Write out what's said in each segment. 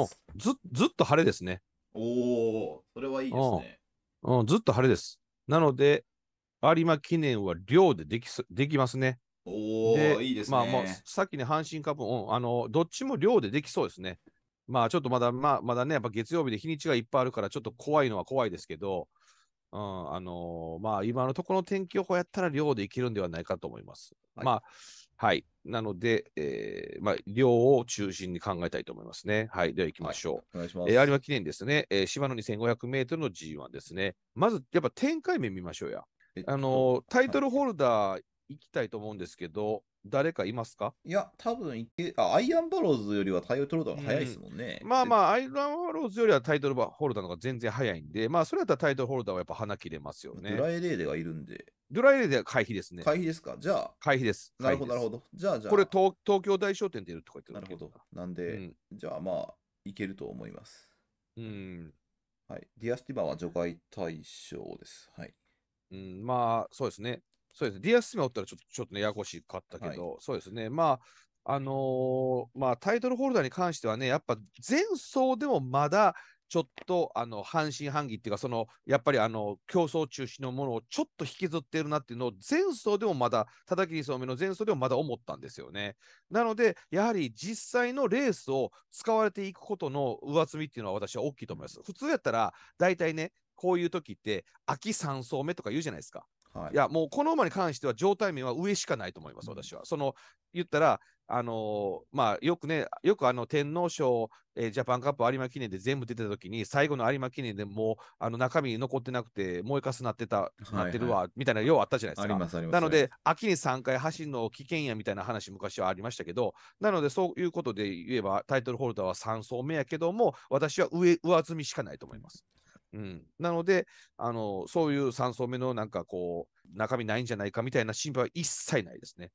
うん、ずずっと晴れですね。おお、それはいいですね、うん。うん、ずっと晴れです。なので、有馬記念は量でできできますね。おお、いいですね。まあ、もうさっきね、阪神カップ、うん、あのどっちも量でできそうですね。まあ、ちょっとまだ、まあ、まだね、やっぱ月曜日で日にちがいっぱいあるから、ちょっと怖いのは怖いですけど、うん、あのー、まあ、今のところの天気予報やったら量でいけるんではないかと思います。はい、まあ、はい。なので、えー、まあ、量を中心に考えたいと思いますね。はい。では行きましょう。はい、お願いします。えー、有馬記念ですね。えー、芝の2500メートルの G1 ですね。まず、やっぱ展開面見ましょうや。あのー、タイトルホルダー行きたいと思うんですけど、誰かいますかいや、多分いけあ、アイアンバローズよりはタイトルホルダーの早いですもんね。うん、まあまあ、アイアンバローズよりはタイトルホルダーの方が全然早いんで、まあ、それやったらタイトルホルダーはやっぱ花切れますよね。ドライレーデがいるんで。ドライレーデは回避ですね。回避ですかじゃあ。回避です。なるほど、なるほど。じゃあ、じゃあ。これ東、東京大商店でいるとか言ってるなるほど。なんで、うん、じゃあまあ、いけると思います。うん。はい。ディアスティバは除外対象です。はい。うん、まあ、そうですね。そうです。ディアス・スミおったらちょっとちょっとね、ややこしかったけど、はい、そうですね。まあ、あのー、まあ、タイトルホルダーに関してはね、やっぱ前走でもまだ、ちょっとあの半信半疑っていうか、そのやっぱりあの競争中止のものをちょっと引きずってるなっていうのを、前走でもまだ、叩きにそうめの前走でもまだ思ったんですよね。なので、やはり実際のレースを使われていくことの上積みっていうのは、私は大きいと思います。普通やったら、大体ね、こういう時って、秋3走目とか言うじゃないですか。はい、いや、もうこの馬に関しては状態面は上しかないと思います、私は。その言ったら、あのー、まあ、よくね、よくあの天皇賞、えー、ジャパンカップ有馬記念で全部出てたときに、最後の有馬記念でもうあの中身残ってなくて、燃えかすなってた、はいはい、なってるわみたいな、ようあったじゃないですか。ありますありますなので、秋に3回走るの危険やみたいな話、昔はありましたけど、なので、そういうことで言えば、タイトルホルダーは3走目やけども、私は上上積みしかないと思います。うん、なのであの、そういう3層目のなんかこう、中身ないんじゃないかみたいな心配は一切ないですね。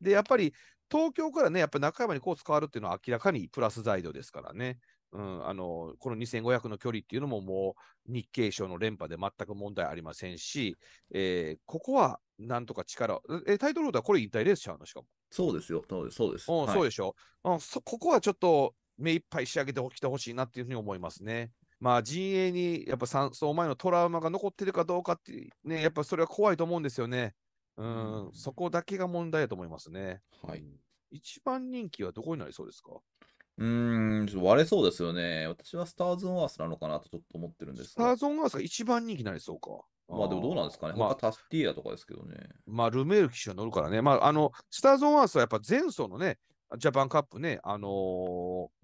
で、やっぱり東京からね、やっぱ中山にコース変わるっていうのは明らかにプラス材料ですからね。うん、あのこの2500の距離っていうのももう日経賞の連覇で全く問題ありませんし、えー、ここはなんとか力えタイトルロードはこれ引退レースちゃうのしかもそうですよそうですそうです、うん、はい、そうでしょ、うん、そここはちょっと目いっぱい仕上げてきてほしいなっていうふうに思いますね。まあ、陣営にやっぱ3走前のトラウマが残ってるかどうかって、ね、やっぱそれは怖いと思うんですよね。うん、うん、そこだけが問題だと思いますね。はい。一番人気はどこになりそうですかうーん、割れそうですよね。私はスターズ・オン・アースなのかなとちょっと思ってるんですスターズ・オン・アースが一番人気になりそうか。まあでもどうなんですかね。まあ、タスティーヤとかですけどね。まあ、ルメール騎手が乗るからね。まあ、あの、スターズ・オン・アースはやっぱ前走のね、ジャパンカップね、あの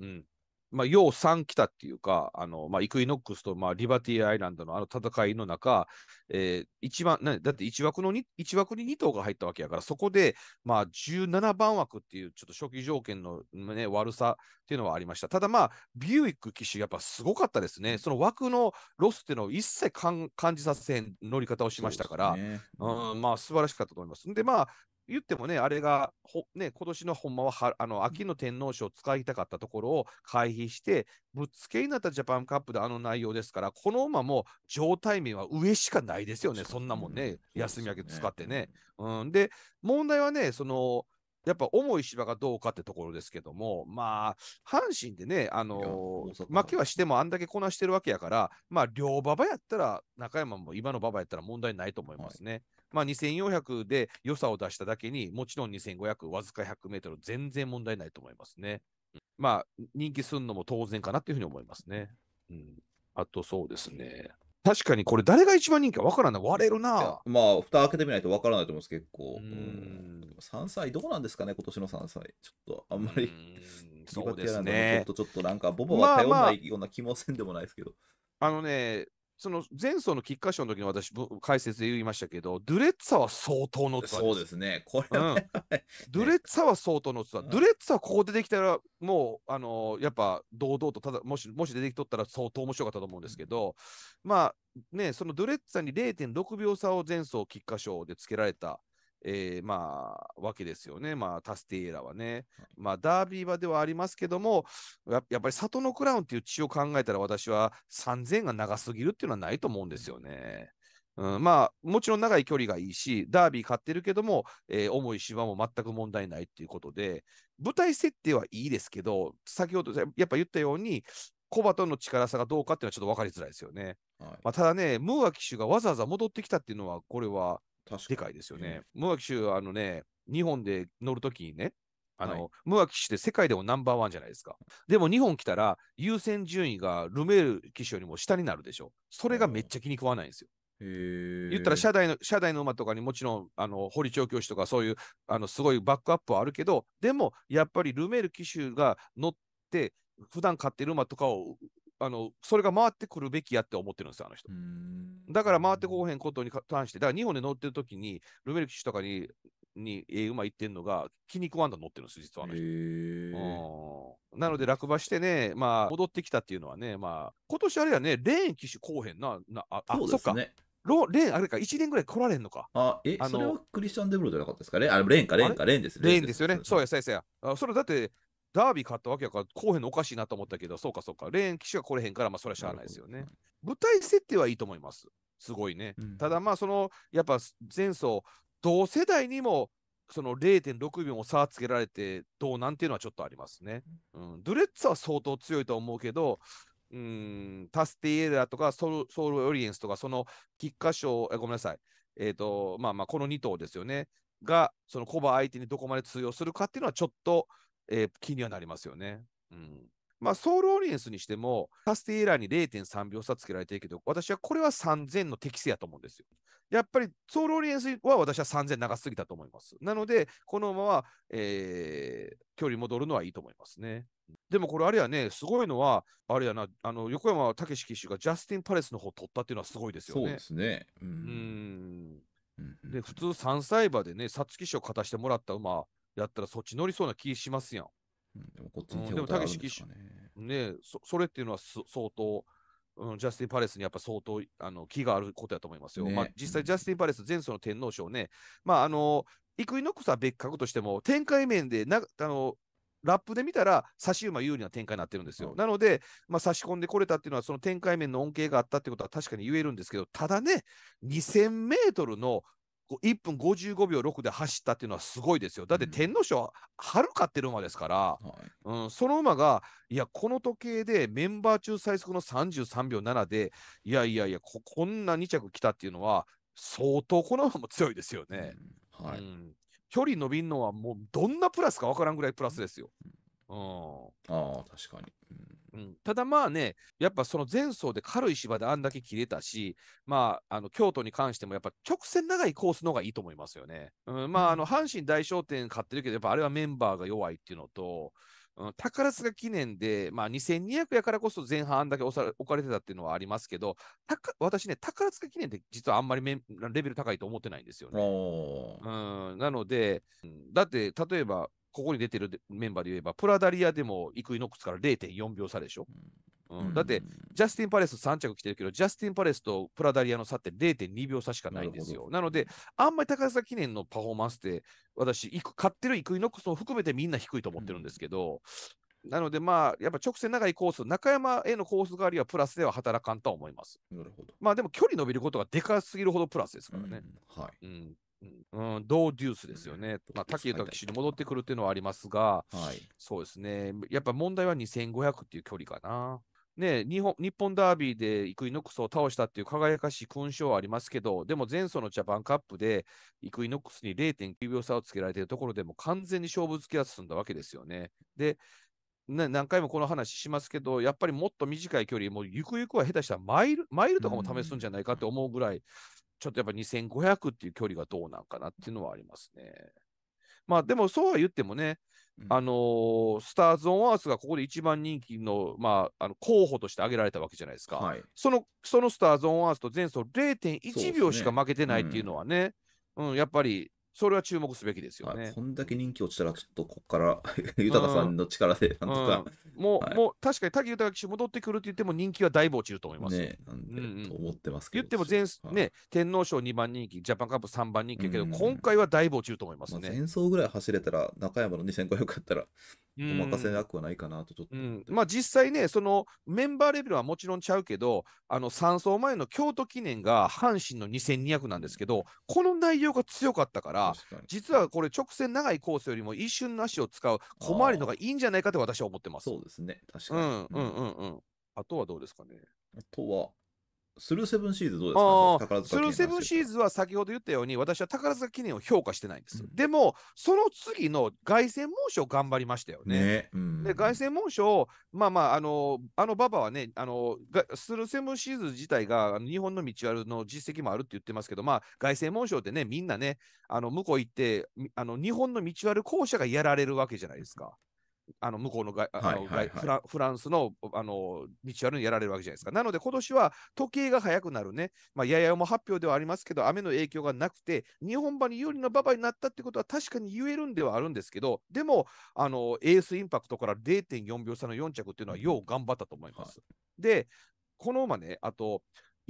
ー、うん、まあ、要3来たっていうか、あのまあ、イクイノックスと、まあ、リバティアイランドのあの戦いの中、えー、一番だって1枠の1枠に2頭が入ったわけやから、そこで、まあ、17番枠っていうちょっと初期条件の、ね、悪さっていうのはありました。ただ、まあ、ビューイック騎手、やっぱすごかったですね。その枠のロスっていうのを一切感じさせへん乗り方をしましたから、う、ね、んまあ、素晴らしかったと思います。で、まあ、言ってもね、あれがほ、ね、今年のほんまはあの秋の天皇賞を使いたかったところを回避して、ぶっつけになったジャパンカップであの内容ですから、この馬も状態面は上しかないですよね、そんなもんね、休み明け使ってね。うん、で、問題はね、その、やっぱ重い芝がどうかってところですけども、まあ、阪神でね、あのー、負けはしてもあんだけこなしてるわけやから、まあ、両馬場やったら、中山も今の馬場やったら問題ないと思いますね。はいまあ、2400で良さを出しただけに、もちろん2500、わずか100メートル、全然問題ないと思いますね。まあ、人気するのも当然かなっていうふうに思いますね。うん、あと、そうですね。確かにこれ、誰が一番人気か分からない、割れるな。まあ、蓋開けてみないと分からないと思います、結構。うん3歳、どうなんですかね、今年の3歳。ちょっと、あんまり、そうですね。ちょっと、ちょっとなんか、ボボは頼んないような気もせんでもないですけど。まあまああのね、その前走の菊花賞の時に私、解説で言いましたけど、ドゥレッツァは相当乗ってたそうですね、これは、ね、うん、ドゥレッツァは相当乗ってた、ドゥレッツァはここ出てきたら、もう、あのー、やっぱ堂々と、ただ、もし、もし出てきとったら相当面白かったと思うんですけど、うん、まあ、ね、そのドゥレッツァに0.6秒差を前走菊花賞でつけられた。えー、まあ、わけですよね。まあ、タスティエラはね。まあ、ダービー馬ではありますけども、ややっぱり里のクラウンっていう血を考えたら、私は3000が長すぎるっていうのはないと思うんですよね。うん、まあ、もちろん長い距離がいいし、ダービー勝ってるけども、えー、重い芝も全く問題ないっていうことで、舞台設定はいいですけど、先ほどやっぱ言ったように、コバとの力差がどうかっていうのはちょっと分かりづらいですよね。はい、まあ、ただね、ムーア騎手がわざわざ戻ってきたっていうのは、これはでかいですよね。無脇氏、あのね、日本で乗るときにね、あの、はい、無脇氏って世界でもナンバーワンじゃないですか。でも日本来たら優先順位がルメール騎手よりも下になるでしょ。それがめっちゃ気に食わないんですよ。言ったら車台の、車の馬とかにもちろん、あの、堀調教師とかそういう、あの、すごいバックアップはあるけど、でも、やっぱりルメール騎手が乗って、普段買ってる馬とかをあのそれが回ってくるべきやって思ってるんですよ、あの人。だから回ってこうへんことに関して、だから日本で乗ってる時に、ルメル騎手とかに、にええ馬行ってんのが、気に食わん乗ってるんです、実はあの人。なので、落馬してね、まあ、戻ってきたっていうのはね、まあ、今年あれやね、レーン騎手こうへんな、なあ、そうでね。そっかロレーン、あれか、1年ぐらい来られんのか。あ、え、あそれはクリスチャン・デブロじゃなかったですかね。あれ、レーンか、レーンか、レーンです、ね、レーンですよね。そうや、そうや、そうや。あそれだって、ダービー勝ったわけやから、こうへんのおかしいなと思ったけど、そうかそうか、レーン騎手が来れへんから、まあ、それはしゃあないですよね。舞台設定はいいと思います。すごいね。うん、ただ、まあ、その、やっぱ前走、同世代にも、その0.6秒も差つけられて、どうなんていうのはちょっとありますね。うん、ドゥレッツは相当強いと思うけど、うん、タスティエラとかソウルオリエンスとか、その菊花賞、ごめんなさい、えっ、ー、と、まあまあ、この2頭ですよね、が、そのコバ相手にどこまで通用するかっていうのは、ちょっとえー、気にはなりますよね。うんまあ、ソウルオリエンスにしても、タスティエラーに0.3秒差つけられてるけど、私はこれは3000の適正やと思うんですよ。やっぱりソウルオリエンスは私は3000長すぎたと思います。なので、このまま、えー、距離戻るのはいいと思いますね。でもこれあれやね、すごいのは、あれやな、あの横山武史騎手がジャスティン・パレスの方取ったっていうのはすごいですよね。そうですね。うん。うんで、普通3歳馬でね、皐月賞勝たしてもらった馬、やったらそっち乗りそうな気しますやん。でもこっちに手応えですかね。ねそそれっていうのは相当、うん、ジャスティン・パレスにやっぱ相当あの気があることやと思いますよ。ね、まあ、実際、ジャスティン・パレス前走の天皇賞ね、まああのイクイノックスは別格としても展開面でなあのラップで見たら差し馬有利な展開になってるんですよ。うん、なので、まあ、差し込んでこれたっていうのはその展開面の恩恵があったってことは確かに言えるんですけどただね2 0 0 0メートルの1分55秒6で走ったっていうのはすごいですよ。だって天皇賞ははるかってる馬ですから、はいうん、その馬が、いや、この時計でメンバー中最速の33秒7で、いやいやいや、ここんな2着来たっていうのは、相当この馬も強いですよね。うん、はい、うん、距離伸びるのはもうどんなプラスか分からんぐらいプラスですよ。うん、ああ、確かに。うんただまあね、やっぱその前走で軽い芝であんだけ切れたし、まあ、あの京都に関してもやっぱ直線長いコースの方がいいと思いますよね。うん、まあ、あの阪神大商店買ってるけど、やっぱあれはメンバーが弱いっていうのと、うん、宝塚記念で、まあ、2200やからこそ前半あんだけ置かれてたっていうのはありますけど、私ね、宝塚記念って実はあんまりレベル高いと思ってないんですよね。うん、なので、だって例えばここに出てるメンバーで言えば、プラダリアでもイクイノックスから0.4秒差でしょ。うん、だって、ジャスティン・パレス3着来てるけど、ジャスティン・パレスとプラダリアの差って0.2秒差しかないんですよ。なので、あんまり高さ記念のパフォーマンスって、私、買ってるイクイノックスも含めてみんな低いと思ってるんですけど、うん、なので、まあ、やっぱ直線長いコース、中山へのコース代わりはプラスでは働かんとは思います。なるほど。まあ、でも距離伸びることがでかすぎるほどプラスですからね。うん、はい。うんうん、ドーデュースですよね、まあ、竹豊騎手に戻ってくるっていうのはありますが、はい、そうですね、やっぱ問題は2500っていう距離かな。ね、日本日本ダービーでイクイノックスを倒したっていう輝かしい勲章はありますけど、でも前走のジャパンカップでイクイノックスに0.9秒差をつけられているところでも完全に勝負付きは進んだわけですよね。で、何回もこの話しますけど、やっぱりもっと短い距離、もうゆくゆくは下手したらマイルマイルとかも試すんじゃないかって思うぐらい、ちょっとやっぱ2500っていう距離がどうなんかなっていうのはありますね。まあでもそうは言ってもね、うん、あのー、スターズ・オン・アースがここで一番人気の,、まあ、あの候補として挙げられたわけじゃないですか、はい、そのそのスターズ・オン・アースと前走0.1秒しか負けてないっていうのはね、うねうん、うん、やっぱりそれは注目すべきですよね。こんだけ人気落ちたら、ちょっとここから豊さんの力でなんとか、もう、もう確かに滝豊騎手戻ってくるって言っても、人気はだいぶ落ちると思います。ね、なんで、うんうん、思ってますけど。言っても前、はい、ね、天皇賞2番人気、ジャパンカップ3番人気けど、今回はだいぶ落ちると思いますね。まあ、前走ぐらい走れたら、中山の2500だったら、お任せなくはないかなとちょっと、うん、まあ実際ね、そのメンバーレベルはもちろんちゃうけど、あの3走前の京都記念が阪神の2200なんですけど、この内容が強かったから、実はこれ、直線長いコースよりも一瞬の足を使う小回りのがいいんじゃないかと私は思ってます。そうですね、確かに。うんうんうんうん。あとはどうですかね。あとは、スルーセブンシーズどうですかスルーセブンシーズは先ほど言ったように、私は宝塚記念を評価してないんです。うん、でも、その次の凱旋門賞頑張りましたよね。ねうん、で、凱旋門賞、まあまあ、あの、あの馬場はね、あの、スルーセブンシーズ自体が日本の道あるの実績もあるって言ってますけど、まあ、凱旋門賞ってね、みんなね、あの、向こう行って、あの、日本の道ある校舎がやられるわけじゃないですか。あの向こうのはいフランスのあのリチュアルにやられるわけじゃないですか。なので今年は時計が早くなるね、まあ、ややも発表ではありますけど、雨の影響がなくて、日本馬に有利な馬場になったってことは確かに言えるんではあるんですけど、でも、あのエースインパクトから0.4秒差の4着っていうのはよう頑張ったと思います。はい、で、この馬ね、あと、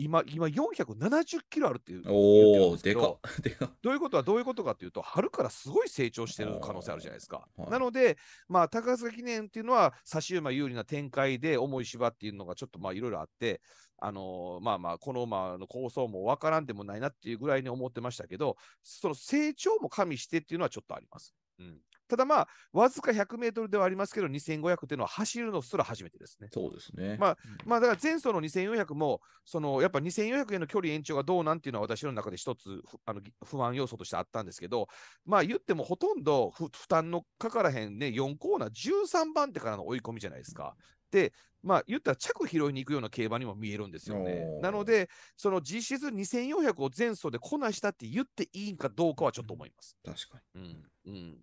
今、今470キロあるっていう。おお、でか でかどういうことはどういうことかっていうと、春からすごい成長してる可能性あるじゃないですか。はい、なので、まあ、高崎記念っていうのは、差し馬有利な展開で、重い芝っていうのがちょっとまあ、いろいろあって、あのー、まあまあ、この馬の構想もわからんでもないなっていうぐらいに思ってましたけど、その成長も加味してっていうのはちょっとあります。うん。ただまあ、わずか100メートルではありますけど、2500というのは走るのすら初めてですね。そうですね。まあ、まあ、だから前走の2400も、そのやっぱ2400への距離延長がどうなんていうのは私の中で一つあの不安要素としてあったんですけど、まあ言ってもほとんど負担のかからへんね、4コーナー13番手からの追い込みじゃないですか。でまあ、言ったら着拾いに行くような競馬にも見えるんですよね。なので、その実質2400を前走でこなしたって言っていいんかどうかはちょっと思います。確かに。うん。うん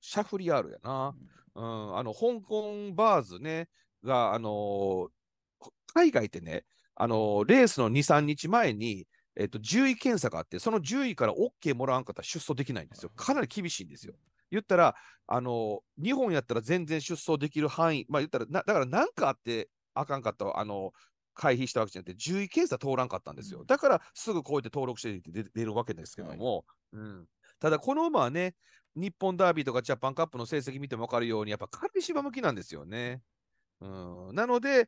シャフリアールやな。うん、あの、香港バーズね、が、あのー、海外ってね、あのー、レースの2、3日前に、えっと、10位検査があって、その10位から OK もらわんかったら出走できないんですよ。かなり厳しいんですよ。言ったら、あのー、日本やったら全然出走できる範囲、まあ言ったら、だから何かあってあかんかった、あの回避したわけじゃなくて、10位検査通らんかったんですよ。だから、すぐこうやって登録して出るわけですけども、はい、うん、ただ、この馬はね、日本ダービーとかジャパンカップの成績見ても分かるように、やっぱ軽い芝向きなんですよね。うん、なので、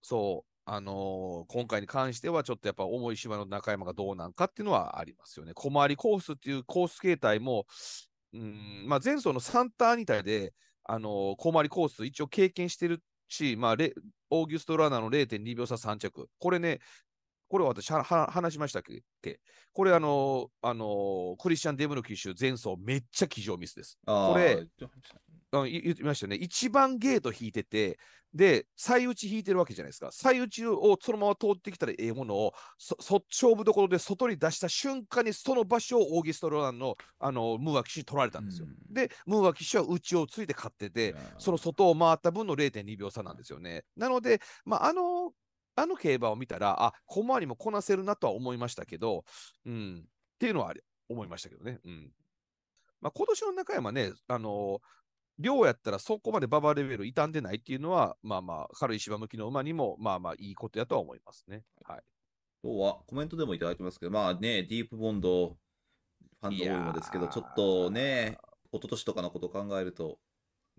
そう、あのー、今回に関しては、ちょっとやっぱ重い芝の中山がどうなんかっていうのはありますよね。小回りコースっていうコース形態も、うんまあ、前走の3ターン2体で、あのー、小回りコース一応経験してるし、まあ、オーギュスト・ラーナーの0.2秒差3着。これね、これは私は話しましたっけこれあの、あの、クリスチャン・デブルキッシュ前走めっちゃ騎乗ミスです。これ、言ってましたよね。一番ゲート引いてて、で、最打ち引いてるわけじゃないですか。最打ちをそのまま通ってきたらええものを、そ、そ勝負どころで外に出した瞬間にその場所をオーギストロランの、あの、ムーア騎手取られたんですよ。で、ムーア騎手は内をついて勝ってて、その外を回った分の0.2秒差なんですよね。なので、まあ、あのあの競馬を見たら、あ、小回りもこなせるなとは思いましたけど、うん、っていうのはあれ思いましたけどね。うん。まあ、今年の中山ね、あの量やったらそこまで馬場レベル傷んでないっていうのは、まあまあ、軽い芝向きの馬にも、まあまあいいことやとは思いますね。はい。今日はコメントでもいただいてますけど、まあね、ディープボンド、ファンが多いのですけど、ちょっとね、一昨年とかのことを考えると。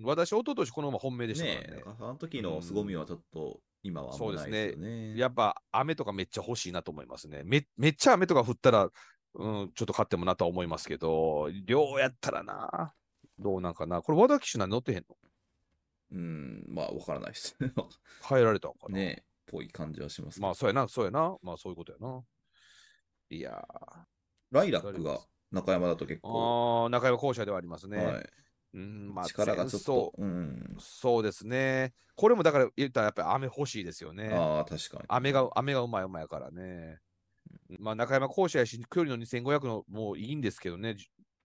私、一昨年このまま本命でしたからね。ねあの時の凄みはちょっと今は、ね、そうですね。やっぱ雨とかめっちゃ欲しいなと思いますね。めめっちゃ雨とか降ったら、うん、ちょっと勝ってもなとは思いますけど、量やったらな、どうなんかな。これ、和田騎手なんて乗ってへんのうん、まあ、わからないです。変 えられたんかな。ねぽい感じはします、まあ、そうやな、そうやな。まあ、そういうことやな。いやライラックが中山だと結構。ああ、中山校舎ではありますね。はい、うんまあ、力がちょっと、うん、そうですね。これもだから言ったらやっぱり雨欲しいですよね。ああ、確かに。雨が、雨がうまいうまいからね。まあ、中山講師やし、距離の2500のもういいんですけどね。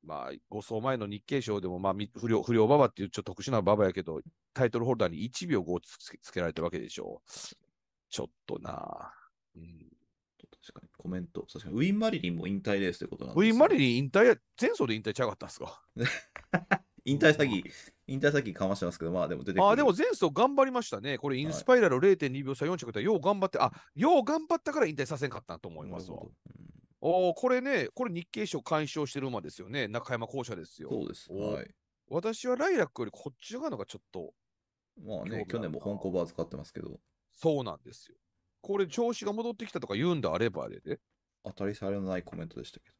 まあ、5走前の日経賞でも、まあ、不良、不良馬場っていうちょっと特殊な馬場やけど、タイトルホルダーに1秒5つつつけられたわけでしょう。ちょっとなうん。確かにコメント。確かにウィン・マリリンも引退ですっということなんです、ね、ウィン・マリリン引退や、前走で引退ちゃうかったんですか 引退詐欺、引退詐欺かましてますけど、まあでも出てあでも前走頑張りましたね。これ、インスパイラル0.2秒差4着で、よう頑張って、あよう頑張ったから引退させんかったと思いますわ。おこれね、これ日経賞鑑賞してる馬ですよね。中山校舎ですよ。そうです。はい。私はライラックよりこっち側のがちょっと。まあね、去年も本コバー使ってますけど。そうなんですよ。これ、調子が戻ってきたとか言うんであればあれで。当たり障りのないコメントでしたけど。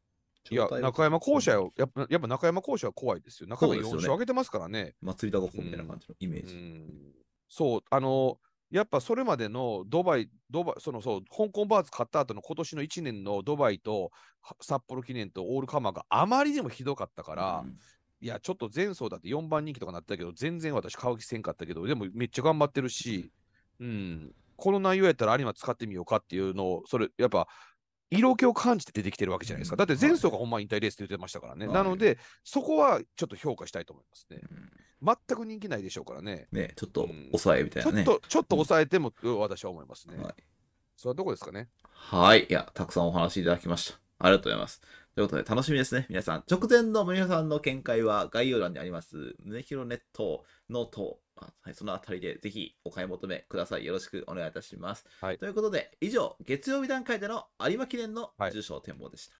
いや、中山校舎よ。やっぱ、やっぱ中山校舎は怖いですよ。中山4勝上げてますからね。ね祭りだごっこみたいな感じのイメージ。うんうん、そう、あの、やっぱそれまでのドバイ、ドバイ、そのそう、香港バーツ買った後の今年の1年のドバイと札幌記念とオールカマーがあまりにもひどかったから、うん、いや、ちょっと前走だって4番人気とかなったけど、全然私買う気せんかったけど、でもめっちゃ頑張ってるし、うん、この内容やったらアニマ使ってみようかっていうのを、それ、やっぱ、色気を感じて出てきてるわけじゃないですか。だって前走がほんま引退レースって言ってましたからね。はい、なので、そこはちょっと評価したいと思いますね。全く人気ないでしょうからね。ね、ちょっと抑えみたいなね。うん、ちょっと、ちょっと抑えても、私は思いますね。はい。それはどこですかね。はい。いや、たくさんお話いただきました。ありがとうございます。ということで、楽しみですね。皆さん、直前の宗さんの見解は概要欄にあります、胸広ネット、ノート、はい、そのあたりでぜひお買い求めください。よろしくお願いいたします。はい、ということで、以上、月曜日段階での有馬記念の受賞展望でした。